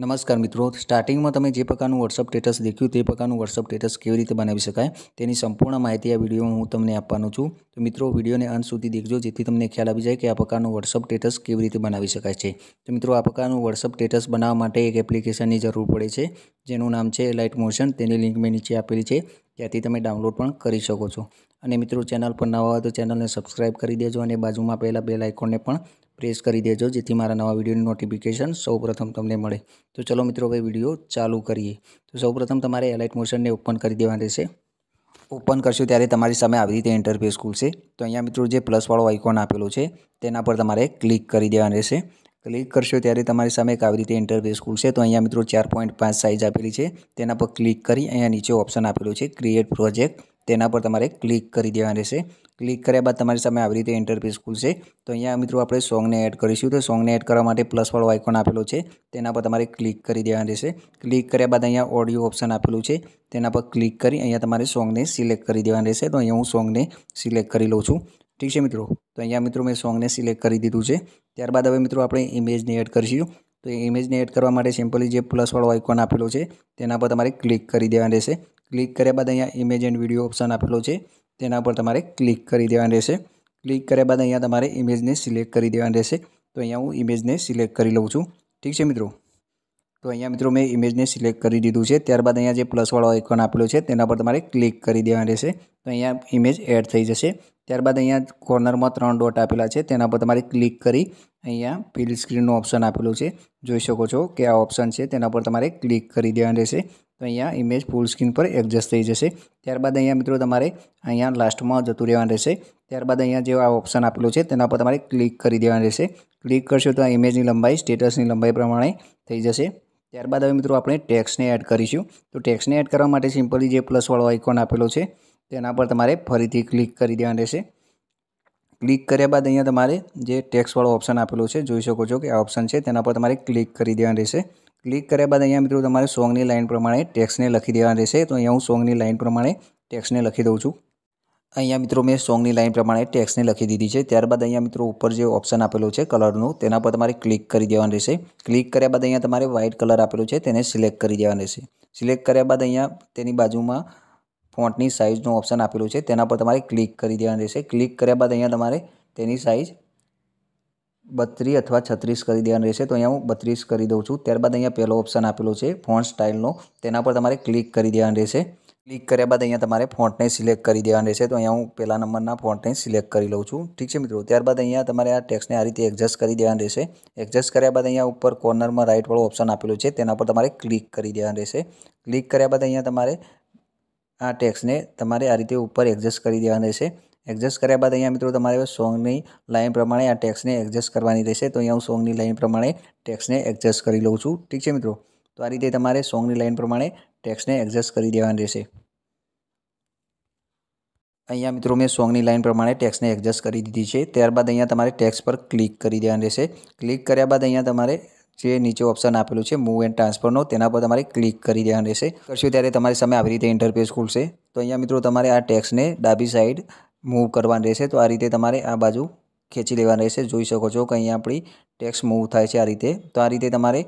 નમસ્કાર મિત્રો સ્ટાર્ટિંગમાં તમે જે પ્રકારનું વોટ્સઅપ સ્ટેટસ દેખ્યું તે પ્રકારનું વોટ્સઅપ સ્ટેટસ કેવી રીતે બનાવી શકાય તેની સંપૂર્ણ માહિતી આ વિડીયોમાં હું તમને આપવાનો છું તો મિત્રો વિડીયોને અંત સુધી દેખજો જેથી તમને ખ્યાલ આવી જાય કે આ પ્રકારનું વોટ્સઅપ સ્ટેટસ કેવી રીતે બનાવી શકાય છે તો મિત્રો આ પ્રકારનું વોટ્સઅપ સ્ટેટસ બનાવવા માટે એક એપ્લિકેશનની જરૂર પડે છે જેનું નામ છે લાઇટ મોશન તેની લિંક મેં નીચે આપેલી છે ત્યાંથી તમે ડાઉનલોડ પણ કરી શકો છો અને મિત્રો ચેનલ પર નવા હોય તો ચેનલને સબસ્ક્રાઇબ કરી દેજો અને બાજુમાં પહેલાં બેલ આઇકોનને પણ પ્રેસ કરી દેજો જેથી મારા નવા વિડીયોની નોટિફિકેશન સૌપ્રથમ તમને મળે તો ચલો મિત્રો હવે વિડીયો ચાલુ કરીએ તો સૌપ્રથમ તમારે એલાઇટ મોશનને ઓપન કરી દેવાની રહેશે ઓપન કરશો ત્યારે તમારી સામે આવી રીતે ઇન્ટરફેસ ખુલશે તો અહીંયા મિત્રો જે પ્લસવાળો આઇકોન આપેલો છે તેના પર તમારે ક્લિક કરી દેવાનું રહેશે ક્લિક કરશો ત્યારે તમારી સામે એક આવી રીતે ઇન્ટરફેસ ખુલશે તો અહીંયા મિત્રો ચાર પોઈન્ટ પાંચ સાઇઝ આપેલી છે તેના પર ક્લિક કરી અહીંયા નીચે ઓપ્શન આપેલો છે ક્રિએટ પ્રોજેક્ટ તેના પર તમારે ક્લિક કરી દેવાનું રહેશે ક્લિક કર્યા બાદ તમારી સામે આવી રીતે ઇન્ટરફેસ ખુલશે તો અહીંયા મિત્રો આપણે સોંગને એડ કરીશું તો સોંગને એડ કરવા માટે પ્લસવાળો આઇકોન આપેલો છે તેના પર તમારે ક્લિક કરી દેવાનું રહેશે ક્લિક કર્યા બાદ અહીંયા ઓડિયો ઓપ્શન આપેલું છે તેના પર ક્લિક કરી અહીંયા તમારે સોંગને સિલેક્ટ કરી દેવાનું રહેશે તો અહીંયા હું સોંગને સિલેક્ટ કરી લઉં છું ઠીક છે મિત્રો તો અહીંયા મિત્રો મેં સોંગને સિલેક્ટ કરી દીધું છે ત્યારબાદ હવે મિત્રો આપણે ઇમેજને એડ કરીશું તો એ ઇમેજને એડ કરવા માટે સિમ્પલી જે પ્લસવાળો આઇકોન આપેલો છે તેના પર તમારે ક્લિક કરી દેવાનું રહેશે ક્લિક કર્યા બાદ અહીંયા ઇમેજ એન્ડ વિડીયો ઓપ્શન આપેલો છે તેના પર તમારે ક્લિક કરી દેવાની રહેશે ક્લિક કર્યા બાદ અહીંયા તમારે ઇમેજને સિલેક્ટ કરી દેવાની રહેશે તો અહીંયા હું ઇમેજને સિલેક્ટ કરી લઉં છું ઠીક છે મિત્રો તો અહીંયા મિત્રો મેં ઇમેજને સિલેક્ટ કરી દીધું છે ત્યારબાદ અહીંયા જે પ્લસવાળો આઇકોન આપેલો છે તેના પર તમારે ક્લિક કરી દેવાનું રહેશે તો અહીંયા ઇમેજ એડ થઈ જશે ત્યારબાદ અહીંયા કોર્નરમાં ત્રણ ડોટ આપેલા છે તેના પર તમારે ક્લિક કરી અહીંયા ફિલ સ્ક્રીનનો ઓપ્શન આપેલો છે જોઈ શકો છો કે આ ઓપ્શન છે તેના પર તમારે ક્લિક કરી દેવાની રહેશે તો અહીંયા ઇમેજ ફૂલ સ્ક્રીન પર એડજસ્ટ થઈ જશે ત્યારબાદ અહીંયા મિત્રો તમારે અહીંયા લાસ્ટમાં જતું રહેવાનું રહેશે ત્યારબાદ અહીંયા જે આ ઓપ્શન આપેલું છે તેના પર તમારે ક્લિક કરી દેવાનું રહેશે ક્લિક કરશો તો આ ઇમેજની લંબાઈ સ્ટેટસની લંબાઈ પ્રમાણે થઈ જશે ત્યારબાદ હવે મિત્રો આપણે ટેક્સને એડ કરીશું તો ટેક્સને એડ કરવા માટે સિમ્પલી જે પ્લસવાળો આઇકોન આપેલો છે તેના પર તમારે ફરીથી ક્લિક કરી દેવાનું રહેશે ક્લિક કર્યા બાદ અહીંયા તમારે જે ટેક્સવાળો ઓપ્શન આપેલો છે જોઈ શકો છો કે આ ઓપ્શન છે તેના પર તમારે ક્લિક કરી દેવાનું રહેશે ક્લિક કર્યા બાદ અહીંયા મિત્રો તમારે સોંગની લાઇન પ્રમાણે ટેક્સને લખી દેવાના રહેશે તો અહીંયા હું સોંગની લાઇન પ્રમાણે ટેક્સને લખી દઉં છું અહીંયા મિત્રો મેં સોંગની લાઇન પ્રમાણે ટેક્સને લખી દીધી છે ત્યારબાદ અહીંયા મિત્રો ઉપર જે ઓપ્શન આપેલો છે કલરનું તેના પર તમારે ક્લિક કરી દેવાનું રહેશે ક્લિક કર્યા બાદ અહીંયા તમારે વ્હાઇટ કલર આપેલો છે તેને સિલેક્ટ કરી દેવાનું રહેશે સિલેક્ટ કર્યા બાદ અહીંયા તેની બાજુમાં ફોન્ટની સાઇઝનું ઓપ્શન આપેલું છે તેના પર તમારે ક્લિક કરી દેવાનું રહેશે ક્લિક કર્યા બાદ અહીંયા તમારે તેની સાઇઝ બત્રીસ અથવા છત્રીસ કરી દેવાનું રહેશે તો અહીંયા હું બત્રીસ કરી દઉં છું ત્યારબાદ અહીંયા પહેલો ઓપ્શન આપેલો છે ફોન્ટ સ્ટાઇલનો તેના પર તમારે ક્લિક કરી દેવાનું રહેશે ક્લિક કર્યા બાદ અહીંયા તમારે ફોન્ટને સિલેક્ટ કરી દેવાનું રહેશે તો અહીંયા હું પહેલા નંબરના ફોન્ટને સિલેક્ટ કરી લઉં છું ઠીક છે મિત્રો ત્યારબાદ અહીંયા તમારે આ ટેક્સને આ રીતે એડજસ્ટ કરી દેવાનું રહેશે એડજસ્ટ કર્યા બાદ અહીંયા ઉપર કોર્નરમાં રાઇટવાળો ઓપ્શન આપેલો છે તેના પર તમારે ક્લિક કરી દેવાનું રહેશે ક્લિક કર્યા બાદ અહીંયા તમારે આ ટેક્સને તમારે આ રીતે ઉપર એડજસ્ટ કરી દેવાના રહેશે એડજસ્ટ કર્યા બાદ અહીંયા મિત્રો તમારે સોંગની લાઇન પ્રમાણે આ ટેક્સને એડજસ્ટ કરવાની રહેશે તો અહીંયા હું સોંગની લાઇન પ્રમાણે ટેક્સને એડજસ્ટ કરી લઉં છું ઠીક છે મિત્રો તો આ રીતે તમારે સોંગની લાઇન પ્રમાણે ટેક્સને એડજસ્ટ કરી દેવાની રહેશે અહીંયા મિત્રો મેં સોંગની લાઇન પ્રમાણે ટેક્સને એડજસ્ટ કરી દીધી છે ત્યારબાદ અહીંયા તમારે ટેક્સ પર ક્લિક કરી દેવાની રહેશે ક્લિક કર્યા બાદ અહીંયા તમારે જે નીચે ઓપ્શન આપેલું છે મૂવ એન્ડ ટ્રાન્સફરનો તેના પર તમારે ક્લિક કરી દેવાનું રહેશે કરશો ત્યારે તમારી સામે આવી રીતે ઇન્ટરફેસ ખુલશે તો અહીંયા મિત્રો તમારે આ ટેક્સને ડાબી સાઈડ મૂવ કરવાનું રહેશે તો આ રીતે તમારે આ બાજુ ખેંચી લેવાનું રહેશે જોઈ શકો છો કે અહીંયા આપણી ટેક્સ મૂવ થાય છે આ રીતે તો આ રીતે તમારે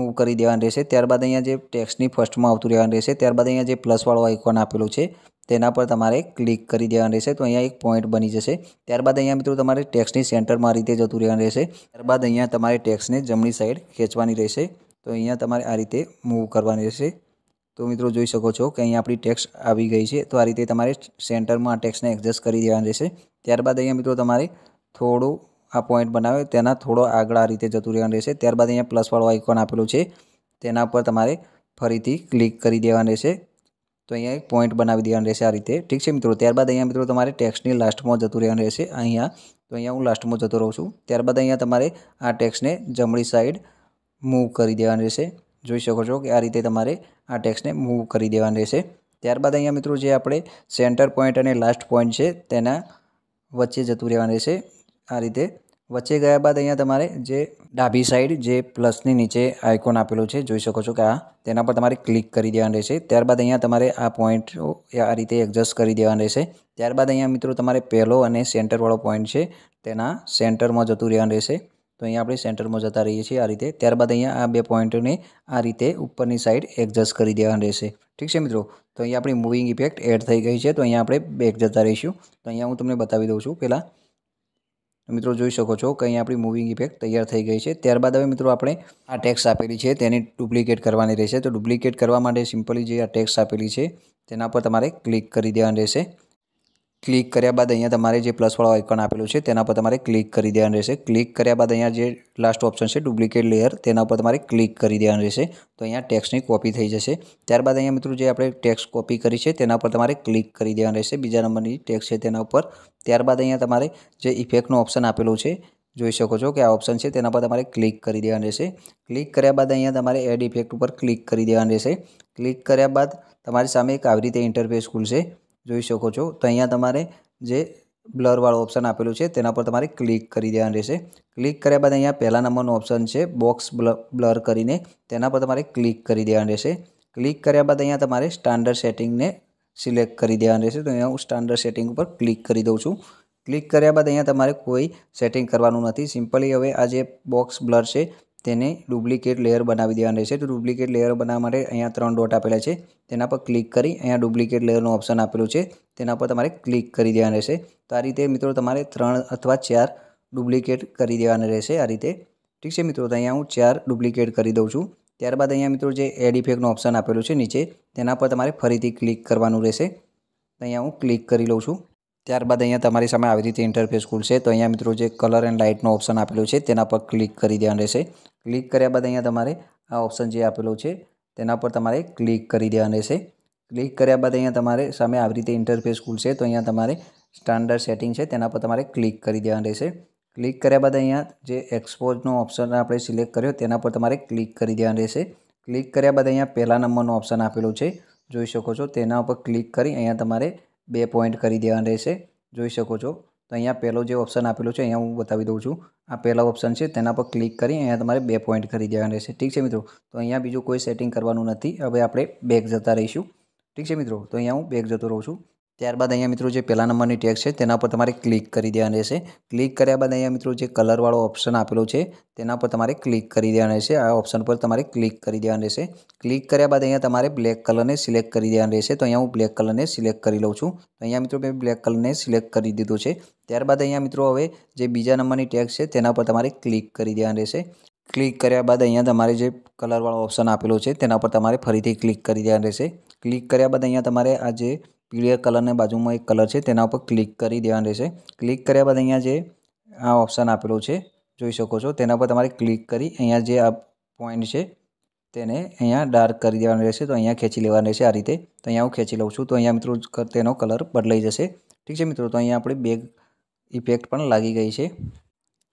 મૂવ કરી દેવાનું રહેશે ત્યારબાદ અહીંયા જે ટેક્સની ફર્સ્ટમાં આવતું રહેવાનું રહેશે ત્યારબાદ અહીંયા જે પ્લસવાળો આઇકોન આપેલું છે તેના પર તમારે ક્લિક કરી દેવાનું રહેશે તો અહીંયા એક પોઈન્ટ બની જશે ત્યારબાદ અહીંયા મિત્રો તમારે ટેક્સની સેન્ટરમાં આ રીતે જતું રહેવાનું રહેશે ત્યારબાદ અહીંયા તમારે ટેક્સને જમણી સાઈડ ખેંચવાની રહેશે તો અહીંયા તમારે આ રીતે મૂવ કરવાની રહેશે તો મિત્રો જોઈ શકો છો કે અહીંયા આપણી ટેક્સ આવી ગઈ છે તો આ રીતે તમારે સેન્ટરમાં આ ટેક્સને એડજસ્ટ કરી દેવાનું રહેશે ત્યારબાદ અહીંયા મિત્રો તમારે થોડું આ પોઈન્ટ બનાવે તેના થોડો આગળ આ રીતે જતું રહેવાનું રહેશે ત્યારબાદ અહીંયા પ્લસવાળો આઇકોન આપેલું છે તેના પર તમારે ફરીથી ક્લિક કરી દેવાનું રહેશે તો અહીંયા એક પોઈન્ટ બનાવી દેવાનું રહેશે આ રીતે ઠીક છે મિત્રો ત્યારબાદ અહીંયા મિત્રો તમારે ટેક્સની લાસ્ટમાં જતું રહેવાનું રહેશે અહીંયા તો અહીંયા હું લાસ્ટમાં જતો રહું છું ત્યારબાદ અહીંયા તમારે આ ટેક્સને જમણી સાઈડ મૂવ કરી દેવાનું રહેશે જોઈ શકો છો કે આ રીતે તમારે આ ટેક્સને મૂવ કરી દેવાનું રહેશે ત્યારબાદ અહીંયા મિત્રો જે આપણે સેન્ટર પોઈન્ટ અને લાસ્ટ પોઈન્ટ છે તેના વચ્ચે જતું રહેવાનું રહેશે આ રીતે વચ્ચે ગયા બાદ અહીંયા તમારે જે ડાબી સાઈડ જે પ્લસની નીચે આઇકોન આપેલું છે જોઈ શકો છો કે આ તેના પર તમારે ક્લિક કરી દેવાનું રહેશે ત્યારબાદ અહીંયા તમારે આ પોઈન્ટ આ રીતે એડજસ્ટ કરી દેવાનું રહેશે ત્યારબાદ અહીંયા મિત્રો તમારે પહેલો અને સેન્ટરવાળો પોઈન્ટ છે તેના સેન્ટરમાં જતું રહેવાનું રહેશે તો અહીંયા આપણે સેન્ટરમાં જતા રહીએ છીએ આ રીતે ત્યારબાદ અહીંયા આ બે પોઈન્ટને આ રીતે ઉપરની સાઈડ એડજસ્ટ કરી દેવાનું રહેશે ઠીક છે મિત્રો તો અહીંયા આપણી મૂવિંગ ઇફેક્ટ એડ થઈ ગઈ છે તો અહીંયા આપણે બેક જતા રહીશું તો અહીંયા હું તમને બતાવી દઉં છું પહેલાં મિત્રો જોઈ શકો છો કંઈ આપણી મૂવિંગ ઇફેક્ટ તૈયાર થઈ ગઈ છે ત્યારબાદ હવે મિત્રો આપણે આ ટેક્સ આપેલી છે તેની ડુપ્લિકેટ કરવાની રહેશે તો ડુપ્લિકેટ કરવા માટે સિમ્પલી જે આ ટેક્સ આપેલી છે તેના પર તમારે ક્લિક કરી દેવાની રહેશે ક્લિક કર્યા બાદ અહીંયા તમારે જે પ્લસવાળો આઇકન આપેલું છે તેના પર તમારે ક્લિક કરી દેવાનું રહેશે ક્લિક કર્યા બાદ અહીંયા જે લાસ્ટ ઓપ્શન છે ડુપ્લિકેટ લેયર તેના પર તમારે ક્લિક કરી દેવાનું રહેશે તો અહીંયા ટેક્સની કોપી થઈ જશે ત્યારબાદ અહીંયા મિત્રો જે આપણે ટેક્સ કોપી કરી છે તેના પર તમારે ક્લિક કરી દેવાનું રહેશે બીજા નંબરની ટેક્સ છે તેના ઉપર ત્યારબાદ અહીંયા તમારે જે ઇફેક્ટનું ઓપ્શન આપેલું છે જોઈ શકો છો કે આ ઓપ્શન છે તેના પર તમારે ક્લિક કરી દેવાનું રહેશે ક્લિક કર્યા બાદ અહીંયા તમારે એડ ઇફેક્ટ ઉપર ક્લિક કરી દેવાનું રહેશે ક્લિક કર્યા બાદ તમારી સામે એક આવી રીતે ઇન્ટરફેસ ખુલશે જોઈ શકો છો તો અહીંયા તમારે જે બ્લરવાળું ઓપ્શન આપેલું છે તેના પર તમારે ક્લિક કરી દેવાનું રહેશે ક્લિક કર્યા બાદ અહીંયા પહેલા નંબરનો ઓપ્શન છે બોક્સ બ્લર કરીને તેના પર તમારે ક્લિક કરી દેવાનું રહેશે ક્લિક કર્યા બાદ અહીંયા તમારે સ્ટાન્ડર્ડ સેટિંગને સિલેક્ટ કરી દેવાનું રહેશે તો અહીંયા હું સ્ટાન્ડર્ડ સેટિંગ ઉપર ક્લિક કરી દઉં છું ક્લિક કર્યા બાદ અહીંયા તમારે કોઈ સેટિંગ કરવાનું નથી સિમ્પલી હવે આ જે બોક્સ બ્લર છે તેને ડુપ્લિકેટ લેયર બનાવી દેવાનું રહેશે તો ડુપ્લિકેટ લેયર બનાવવા માટે અહીંયા ત્રણ ડોટ આપેલા છે તેના પર ક્લિક કરી અહીંયા ડુપ્લિકેટ લેયરનું ઓપ્શન આપેલું છે તેના પર તમારે ક્લિક કરી દેવાનું રહેશે તો આ રીતે મિત્રો તમારે ત્રણ અથવા ચાર ડુપ્લિકેટ કરી દેવાનું રહેશે આ રીતે ઠીક છે મિત્રો તો અહીંયા હું ચાર ડુપ્લિકેટ કરી દઉં છું ત્યારબાદ અહીંયા મિત્રો જે એડ ઇફેક્ટનું ઓપ્શન આપેલું છે નીચે તેના પર તમારે ફરીથી ક્લિક કરવાનું રહેશે અહીંયા હું ક્લિક કરી લઉં છું ત્યારબાદ અહીંયા તમારી સામે આવી રીતે ઇન્ટરફેસ ખુલશે તો અહીંયા મિત્રો જે કલર એન્ડ લાઇટનો ઓપ્શન આપેલો છે તેના પર ક્લિક કરી દેવાનું રહેશે ક્લિક કર્યા બાદ અહીંયા તમારે આ ઓપ્શન જે આપેલો છે તેના પર તમારે ક્લિક કરી દેવાનું રહેશે ક્લિક કર્યા બાદ અહીંયા તમારે સામે આવી રીતે ઇન્ટરફેસ ખુલશે તો અહીંયા તમારે સ્ટાન્ડર્ડ સેટિંગ છે તેના પર તમારે ક્લિક કરી દેવાનું રહેશે ક્લિક કર્યા બાદ અહીંયા જે એક્સપોઝનો ઓપ્શન આપણે સિલેક્ટ કર્યો તેના પર તમારે ક્લિક કરી દેવાનું રહેશે ક્લિક કર્યા બાદ અહીંયા પહેલા નંબરનો ઓપ્શન આપેલો છે જોઈ શકો છો તેના ઉપર ક્લિક કરી અહીંયા તમારે બે પોઈન્ટ કરી દેવાનું રહેશે જોઈ શકો છો તો અહીંયા પહેલો જે ઓપ્શન આપેલો છે અહીંયા હું બતાવી દઉં છું આ પહેલાં ઓપ્શન છે તેના પર ક્લિક કરી અહીંયા તમારે બે પોઈન્ટ કરી દેવાના રહેશે ઠીક છે મિત્રો તો અહીંયા બીજું કોઈ સેટિંગ કરવાનું નથી હવે આપણે બેગ જતા રહીશું ઠીક છે મિત્રો તો અહીંયા હું બેગ જતો રહું છું ત્યારબાદ અહીંયા મિત્રો જે પહેલા નંબરની ટેગ છે તેના પર તમારે ક્લિક કરી દેવાની રહેશે ક્લિક કર્યા બાદ અહીંયા મિત્રો જે કલરવાળો ઓપ્શન આપેલો છે તેના પર તમારે ક્લિક કરી દેવાનું રહેશે આ ઓપ્શન પર તમારે ક્લિક કરી દેવાની રહેશે ક્લિક કર્યા બાદ અહીંયા તમારે બ્લેક કલરને સિલેક્ટ કરી દેવાની રહેશે તો અહીંયા હું બ્લેક કલરને સિલેક્ટ કરી લઉં છું તો અહીંયા મિત્રો મેં બ્લેક કલરને સિલેક્ટ કરી દીધો છે ત્યારબાદ અહીંયા મિત્રો હવે જે બીજા નંબરની ટેગ છે તેના પર તમારે ક્લિક કરી દેવાની રહેશે ક્લિક કર્યા બાદ અહીંયા તમારે જે કલરવાળો ઓપ્શન આપેલો છે તેના પર તમારે ફરીથી ક્લિક કરી દેવાનું રહેશે ક્લિક કર્યા બાદ અહીંયા તમારે આ જે પીળિયા કલરની બાજુમાં એક કલર છે તેના ઉપર ક્લિક કરી દેવાનું રહેશે ક્લિક કર્યા બાદ અહીંયા જે આ ઓપ્શન આપેલું છે જોઈ શકો છો તેના પર તમારે ક્લિક કરી અહીંયા જે આ પોઈન્ટ છે તેને અહીંયા ડાર્ક કરી દેવાનું રહેશે તો અહીંયા ખેંચી લેવાનું રહેશે આ રીતે તો અહીંયા હું ખેંચી લઉં છું તો અહીંયા મિત્રો તેનો કલર બદલાઈ જશે ઠીક છે મિત્રો તો અહીંયા આપણી બેગ ઇફેક્ટ પણ લાગી ગઈ છે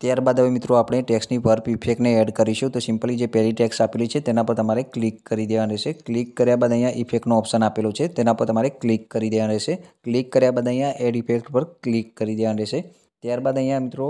ત્યારબાદ હવે મિત્રો આપણે ટેક્સની વર્પ ઇફેક્ટને એડ કરીશું તો સિમ્પલી જે પહેલી ટેક્સ આપેલી છે તેના પર તમારે ક્લિક કરી દેવાની રહેશે ક્લિક કર્યા બાદ અહીંયા ઇફેક્ટનો ઓપ્શન આપેલો છે તેના પર તમારે ક્લિક કરી દેવાનું રહેશે ક્લિક કર્યા બાદ અહીંયા એડ ઇફેક્ટ પર ક્લિક કરી દેવાનું રહેશે ત્યારબાદ અહીંયા મિત્રો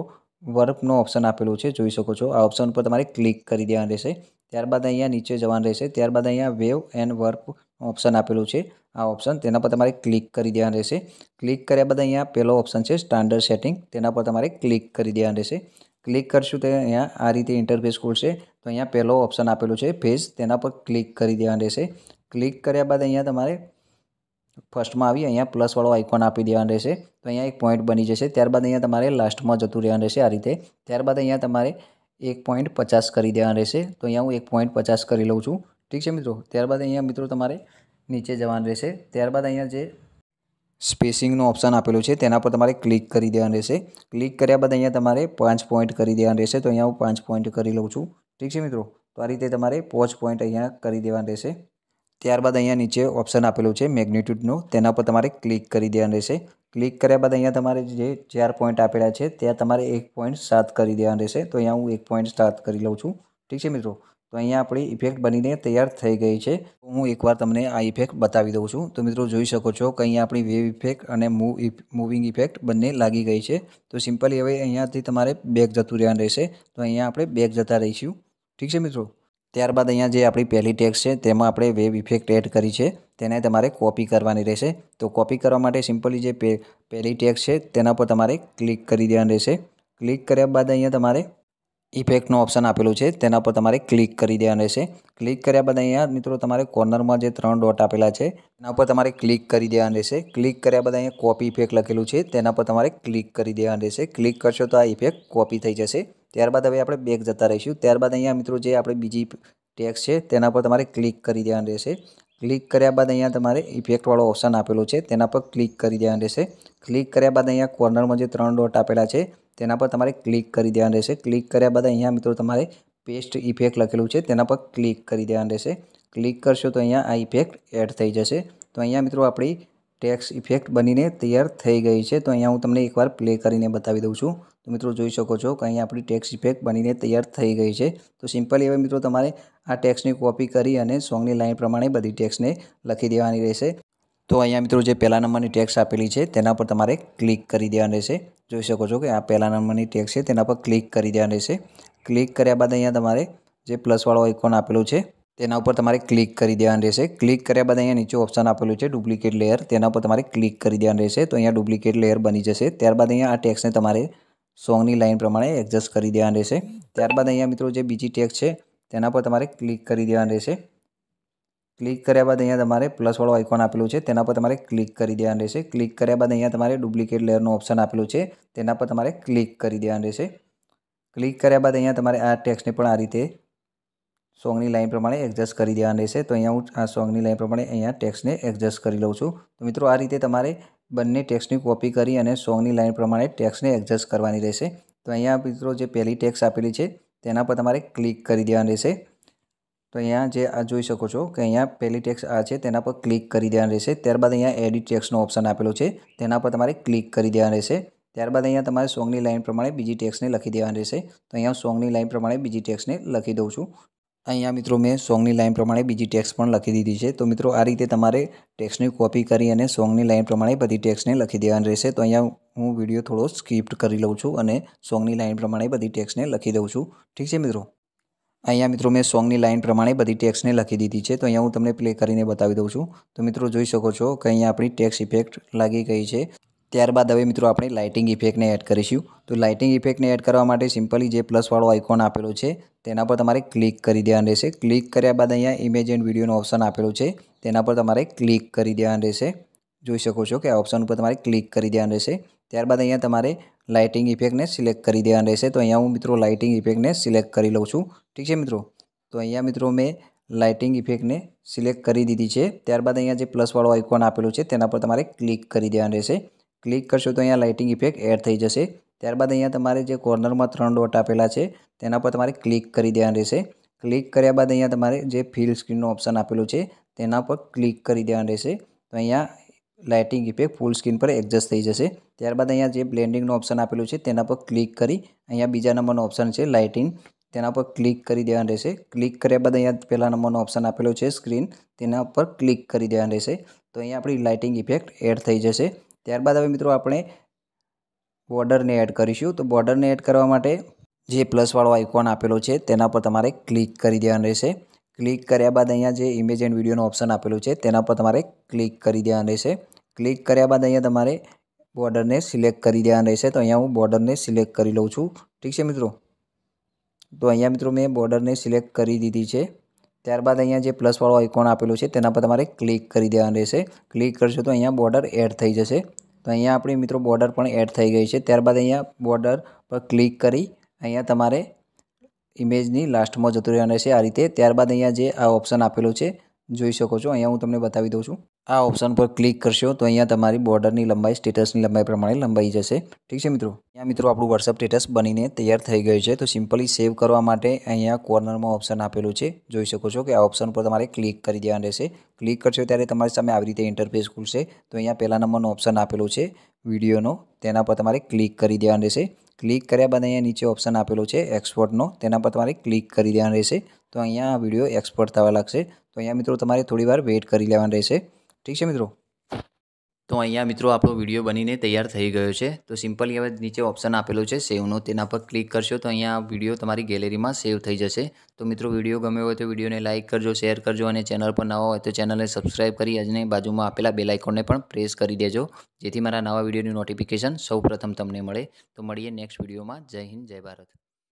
વર્પનો ઓપ્શન આપેલો છે જોઈ શકો છો આ ઓપ્શન પર તમારે ક્લિક કરી દેવાની રહેશે ત્યારબાદ અહીંયા નીચે જવાનું રહેશે ત્યારબાદ અહીંયા વેવ એન્ડ વર્પ ઓપ્શન આપેલું છે આ ઓપ્શન તેના પર તમારે ક્લિક કરી દેવાનું રહેશે ક્લિક કર્યા બાદ અહીંયા પહેલો ઓપ્શન છે સ્ટાન્ડર્ડ સેટિંગ તેના પર તમારે ક્લિક કરી દેવાનું રહેશે ક્લિક કરશું તો અહીંયા આ રીતે ઇન્ટરફેસ ખોલશે તો અહીંયા પહેલો ઓપ્શન આપેલું છે ફેસ તેના પર ક્લિક કરી દેવાનું રહેશે ક્લિક કર્યા બાદ અહીંયા તમારે ફર્સ્ટમાં આવી અહીંયા પ્લસવાળો આઇકોન આપી દેવાનું રહેશે તો અહીંયા એક પોઈન્ટ બની જશે ત્યારબાદ અહીંયા તમારે લાસ્ટમાં જતું રહેવાનું રહેશે આ રીતે ત્યારબાદ અહીંયા તમારે એક પોઈન્ટ પચાસ કરી દેવાનું રહેશે તો અહીંયા હું એક પોઈન્ટ પચાસ કરી લઉં છું ઠીક છે મિત્રો ત્યારબાદ અહીંયા મિત્રો તમારે નીચે જવાનું રહેશે ત્યારબાદ અહીંયા જે સ્પેસિંગનું ઓપ્શન આપેલું છે તેના પર તમારે ક્લિક કરી દેવાનું રહેશે ક્લિક કર્યા બાદ અહીંયા તમારે પાંચ પોઈન્ટ કરી દેવાનું રહેશે તો અહીંયા હું પાંચ પોઈન્ટ કરી લઉં છું ઠીક છે મિત્રો તો આ રીતે તમારે પોચ પોઈન્ટ અહીંયા કરી દેવાનું રહેશે ત્યારબાદ અહીંયા નીચે ઓપ્શન આપેલું છે મેગ્નિટ્યૂડનો તેના પર તમારે ક્લિક કરી દેવાનું રહેશે ક્લિક કર્યા બાદ અહીંયા તમારે જે ચાર પોઈન્ટ આપેલા છે ત્યાં તમારે એક પોઈન્ટ સાત કરી દેવાનું રહેશે તો અહીંયા હું એક પોઈન્ટ સાત કરી લઉં છું ઠીક છે મિત્રો તો અહીંયા આપણી ઇફેક્ટ બનીને તૈયાર થઈ ગઈ છે હું એકવાર તમને આ ઇફેક્ટ બતાવી દઉં છું તો મિત્રો જોઈ શકો છો કે અહીંયા આપણી વેવ ઇફેક્ટ અને મૂવિંગ ઇફેક્ટ e-, બંને લાગી ગઈ છે તો સિમ્પલી હવે અહીંયાથી તમારે બેક જતું રહેવાનું રહેશે તો અહીંયા આપણે બેક જતા રહીશું ઠીક છે મિત્રો ત્યારબાદ અહીંયા જે આપણી પહેલી ટેક્સ છે તેમાં આપણે વેવ ઇફેક્ટ એડ કરી છે તેને તમારે કોપી કરવાની રહેશે તો કોપી કરવા માટે સિમ્પલી જે પહેલી ટેક્સ છે તેના પર તમારે ક્લિક કરી દેવાની રહેશે ક્લિક કર્યા બાદ અહીંયા તમારે ઇફેક્ટનું ઓપ્શન આપેલું છે તેના પર તમારે ક્લિક કરી દેવાનું રહેશે ક્લિક કર્યા બાદ અહીંયા મિત્રો તમારે કોર્નરમાં જે ત્રણ ડોટ આપેલા છે તેના પર તમારે ક્લિક કરી દેવાનું રહેશે ક્લિક કર્યા બાદ અહીંયા કોપી ઇફેક્ટ લખેલું છે તેના પર તમારે ક્લિક કરી દેવાનું રહેશે ક્લિક કરશો તો આ ઇફેક્ટ કોપી થઈ જશે ત્યારબાદ હવે આપણે બેક જતા રહીશું ત્યારબાદ અહીંયા મિત્રો જે આપણે બીજી ટેક્સ છે તેના પર તમારે ક્લિક કરી દેવાનું રહેશે ક્લિક કર્યા બાદ અહીંયા તમારે ઇફેક્ટવાળો ઓપ્શન આપેલો છે તેના પર ક્લિક કરી દેવાનું રહેશે ક્લિક કર્યા બાદ અહીંયા કોર્નરમાં જે ત્રણ ડોટ આપેલા છે તેના પર તમારે ક્લિક કરી દેવાનું રહેશે ક્લિક કર્યા બાદ અહીંયા મિત્રો તમારે પેસ્ટ ઇફેક્ટ લખેલું છે તેના પર ક્લિક કરી દેવાનું રહેશે ક્લિક કરશો તો અહીંયા આ ઇફેક્ટ એડ થઈ જશે તો અહીંયા મિત્રો આપણી ટેક્સ ઇફેક્ટ બનીને તૈયાર થઈ ગઈ છે તો અહીંયા હું તમને એકવાર પ્લે કરીને બતાવી દઉં છું તો મિત્રો જોઈ શકો છો કે અહીંયા આપણી ટેક્સ ઇફેક્ટ બનીને તૈયાર થઈ ગઈ છે તો સિમ્પલ એવા મિત્રો તમારે આ ટેક્સની કોપી કરી અને સોંગની લાઇન પ્રમાણે બધી ટેક્સને લખી દેવાની રહેશે તો અહીંયા મિત્રો જે પહેલા નંબરની ટેક્સ આપેલી છે તેના પર તમારે ક્લિક કરી દેવાની રહેશે જોઈ શકો છો કે આ પહેલા નંબરની ટેક્સ છે તેના પર ક્લિક કરી દેવાની રહેશે ક્લિક કર્યા બાદ અહીંયા તમારે જે પ્લસવાળો આઇકોન આપેલું છે તેના ઉપર તમારે ક્લિક કરી દેવાની રહેશે ક્લિક કર્યા બાદ અહીંયા નીચે ઓપ્શન આપેલું છે ડુપ્લિકેટ લેયર તેના પર તમારે ક્લિક કરી દેવાની રહેશે તો અહીંયા ડુપ્લિકેટ લેયર બની જશે ત્યારબાદ અહીંયા આ ટેક્સને તમારે સોંગની લાઇન પ્રમાણે એડજસ્ટ કરી દેવાની રહેશે ત્યારબાદ અહીંયા મિત્રો જે બીજી ટેક્સ છે તેના પર તમારે ક્લિક કરી દેવાની રહેશે ક્લિક કર્યા બાદ અહીંયા તમારે પ્લસવાળો આઇકોન આપેલું છે તેના પર તમારે ક્લિક કરી દેવાનું રહેશે ક્લિક કર્યા બાદ અહીંયા તમારે ડુપ્લિકેટ લેયરનું ઓપ્શન આપેલું છે તેના પર તમારે ક્લિક કરી દેવાનું રહેશે ક્લિક કર્યા બાદ અહીંયા તમારે આ ટેક્સને પણ આ રીતે સોંગની લાઇન પ્રમાણે એડજસ્ટ કરી દેવાનું રહેશે તો અહીંયા હું આ સોંગની લાઇન પ્રમાણે અહીંયા ટેક્સને એડજસ્ટ કરી લઉં છું તો મિત્રો આ રીતે તમારે બંને ટેક્સની કોપી કરી અને સોંગની લાઇન પ્રમાણે ટેક્સને એડજસ્ટ કરવાની રહેશે તો અહીંયા મિત્રો જે પહેલી ટેક્સ આપેલી છે તેના પર તમારે ક્લિક કરી દેવાનું રહેશે તો અહીંયા જે આ જોઈ શકો છો કે અહીંયા પહેલી ટેક્સ આ છે તેના પર ક્લિક કરી દેવાનું રહેશે ત્યારબાદ અહીંયા એડિટ ટેક્સનો ઓપ્શન આપેલો છે તેના પર તમારે ક્લિક કરી દેવાનું રહેશે ત્યારબાદ અહીંયા તમારે સોંગની લાઇન પ્રમાણે બીજી ટેક્સને લખી દેવાની રહેશે તો અહીંયા સોંગની લાઇન પ્રમાણે બીજી ટેક્સને લખી દઉં છું અહીંયા મિત્રો મેં સોંગની લાઇન પ્રમાણે બીજી ટેક્સ પણ લખી દીધી છે તો મિત્રો આ રીતે તમારે ટેક્સની કોપી કરી અને સોંગની લાઇન પ્રમાણે બધી ટેક્સને લખી દેવાની રહેશે તો અહીંયા હું વિડીયો થોડો સ્કીપ્ટ કરી લઉં છું અને સોંગની લાઇન પ્રમાણે બધી ટેક્સને લખી દઉં છું ઠીક છે મિત્રો અહીંયા મિત્રો મેં સોંગની લાઇન પ્રમાણે બધી ટેક્સને લખી દીધી છે તો અહીંયા હું તમને પ્લે કરીને બતાવી દઉં છું તો મિત્રો જોઈ શકો છો કે અહીંયા આપણી ટેક્સ ઇફેક્ટ લાગી ગઈ છે ત્યારબાદ હવે મિત્રો આપણે લાઇટિંગ ઇફેક્ટને એડ કરીશું તો લાઇટિંગ ઇફેક્ટને એડ કરવા માટે સિમ્પલી જે પ્લસવાળો આઇકોન આપેલો છે તેના પર તમારે ક્લિક કરી દેવાનું રહેશે ક્લિક કર્યા બાદ અહીંયા ઇમેજ એન્ડ વિડીયોનો ઓપ્શન આપેલો છે તેના પર તમારે ક્લિક કરી દેવાનું રહેશે જોઈ શકો છો કે આ ઓપ્શન ઉપર તમારે ક્લિક કરી દેવાનું રહેશે ત્યારબાદ અહીંયા તમારે લાઇટિંગ ઇફેક્ટને સિલેક્ટ કરી દેવાનું રહેશે તો અહીંયા હું મિત્રો લાઇટિંગ ઇફેક્ટને સિલેક્ટ કરી લઉં છું ઠીક છે મિત્રો તો અહીંયા મિત્રો મેં લાઇટિંગ ઇફેક્ટને સિલેક્ટ કરી દીધી છે ત્યારબાદ અહીંયા જે પ્લસવાળો આઇકોન આપેલું છે તેના પર તમારે ક્લિક કરી દેવાનું રહેશે ક્લિક કરશો તો અહીંયા લાઇટિંગ ઇફેક્ટ એડ થઈ જશે ત્યારબાદ અહીંયા તમારે જે કોર્નરમાં ત્રણ ડોટ આપેલા છે તેના પર તમારે ક્લિક કરી દેવાનું રહેશે ક્લિક કર્યા બાદ અહીંયા તમારે જે ફિલ સ્ક્રીનનો ઓપ્શન આપેલું છે તેના પર ક્લિક કરી દેવાનું રહેશે તો અહીંયા લાઇટિંગ ઇફેક્ટ ફૂલ સ્ક્રીન પર એડજસ્ટ થઈ જશે ત્યારબાદ અહીંયા જે બ્લેન્ડિંગનું ઓપ્શન આપેલું છે તેના પર ક્લિક કરી અહીંયા બીજા નંબરનો ઓપ્શન છે લાઇટિંગ તેના પર ક્લિક કરી દેવાનું રહેશે ક્લિક કર્યા બાદ અહીંયા પહેલા નંબરનો ઓપ્શન આપેલો છે સ્ક્રીન તેના પર ક્લિક કરી દેવાનું રહેશે તો અહીંયા આપણી લાઇટિંગ ઇફેક્ટ એડ થઈ જશે ત્યારબાદ હવે મિત્રો આપણે બોર્ડરને એડ કરીશું તો બોર્ડરને એડ કરવા માટે જે પ્લસવાળો આઇકોન આપેલો છે તેના પર તમારે ક્લિક કરી દેવાનું રહેશે ક્લિક કર્યા બાદ અહીંયા જે ઇમેજ એન્ડ વિડીયોનો ઓપ્શન આપેલું છે તેના પર તમારે ક્લિક કરી દેવાનું રહેશે ક્લિક કર્યા બાદ અહીંયા તમારે બોર્ડરને સિલેક્ટ કરી દેવાનું રહેશે તો અહીંયા હું બોર્ડરને સિલેક્ટ કરી લઉં છું ઠીક છે મિત્રો તો અહીંયા મિત્રો મેં બોર્ડરને સિલેક્ટ કરી દીધી છે ત્યારબાદ અહીંયા જે પ્લસવાળો આઇકોન આપેલું છે તેના પર તમારે ક્લિક કરી દેવાનું રહેશે ક્લિક કરશો તો અહીંયા બોર્ડર એડ થઈ જશે તો અહીંયા આપણી મિત્રો બોર્ડર પણ એડ થઈ ગઈ છે ત્યારબાદ અહીંયા બોર્ડર પર ક્લિક કરી અહીંયા તમારે ઇમેજની લાસ્ટમાં જતું રહેવાનું રહેશે આ રીતે ત્યારબાદ અહીંયા જે આ ઓપ્શન આપેલું છે જોઈ શકો છો અહીંયા હું તમને બતાવી દઉં છું આ ઓપ્શન પર ક્લિક કરશો તો અહીંયા તમારી બોર્ડરની લંબાઈ સ્ટેટસની લંબાઈ પ્રમાણે લંબાઈ જશે ઠીક છે મિત્રો અહીંયા મિત્રો આપણું વોટ્સઅપ સ્ટેટસ બનીને તૈયાર થઈ ગયું છે તો સિમ્પલી સેવ કરવા માટે અહીંયા કોર્નરમાં ઓપ્શન આપેલું છે જોઈ શકો છો કે આ ઓપ્શન પર તમારે ક્લિક કરી દેવાનું રહેશે ક્લિક કરશો ત્યારે તમારી સામે આવી રીતે ઇન્ટરફેસ ખુલશે તો અહીંયા પહેલા નંબરનો ઓપ્શન આપેલું છે વિડીયોનો તેના પર તમારે ક્લિક કરી દેવાનું રહેશે ક્લિક કર્યા બાદ અહીંયા નીચે ઓપ્શન આપેલો છે એક્સપોર્ટનો તેના પર તમારે ક્લિક કરી દેવાનું રહેશે તો અહીંયા આ વિડીયો એક્સપોર્ટ થવા લાગશે તો અહીંયા મિત્રો તમારે થોડીવાર વેટ કરી લેવાનું રહેશે ઠીક છે મિત્રો તો અહીંયા મિત્રો આપણો વિડીયો બનીને તૈયાર થઈ ગયો છે તો સિમ્પલી હવે નીચે ઓપ્શન આપેલો છે સેવનો તેના પર ક્લિક કરશો તો અહીંયા વિડીયો તમારી ગેલેરીમાં સેવ થઈ જશે તો મિત્રો વિડીયો ગમ્યો હોય તો વિડીયોને લાઇક કરજો શેર કરજો અને ચેનલ પર નવા હોય તો ચેનલને સબસ્ક્રાઇબ કરી અને બાજુમાં આપેલા બેલ આઇકોનને પણ પ્રેસ કરી દેજો જેથી મારા નવા વિડીયોની નોટિફિકેશન સૌપ્રથમ તમને મળે તો મળીએ નેક્સ્ટ વિડીયોમાં જય હિન્દ જય ભારત